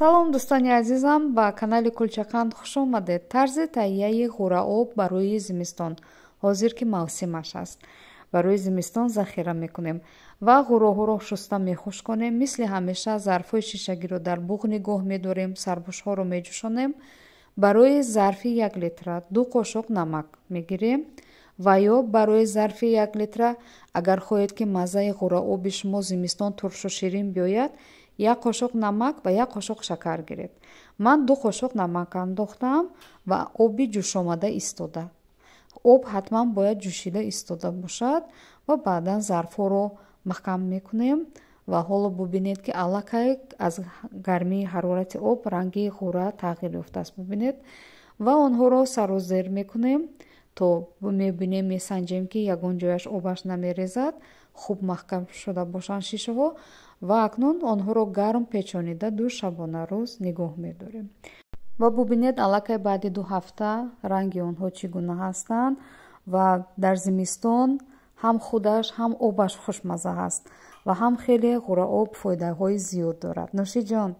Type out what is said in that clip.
салом дӯстони азизам ба канали кулчақанд хуш омадед тарзи таҳияи ғураоб барои зимистон ҳозир ки мавсимаш аст барои зимистон захира мекунем ва ғуроҳоро шуста мехушк кунем мисли ҳамеша зарфҳои шишагиро дар буғ нигоҳ медорем сарбушҳоро меҷӯшонем барои зарфи як литра ду қошуқ намак мегирем ва ё барои зарфи як литра агар хоҳед ки маззаи ғураоби шумо зимистон туршу ширин биёяд як қошоқ намак ва як қошоқ шакар гирифт ман ду қошоқ намак андохтам ва оби ҷӯшомада истода об ҳатман бояд ҷӯшида истода бошад ва баъдан зарфоро маҳкам мекунем ва ҳоло бубинед ки аллакай аз гармии ҳарорати об ранги ғура тағйир ёфтааст бубинед ва онҳоро сарозер мекунем то мебинем месанҷем ки ягон ҷояш обаш намерезад хуб маҳкам шуда бошанд шишаҳо ва акнун онҳоро гарм печонида ду шабона рӯз нигоҳ медорем ва бубинед аллакай баъди ду ҳафта ранги онҳо чӣ гуна ҳастанд ва дар зимистон ҳам худаш ҳам обаш хушмаза ҳаст ва ҳам хеле ғураоб фоидаҳои зиёд дорад нӯшиҷон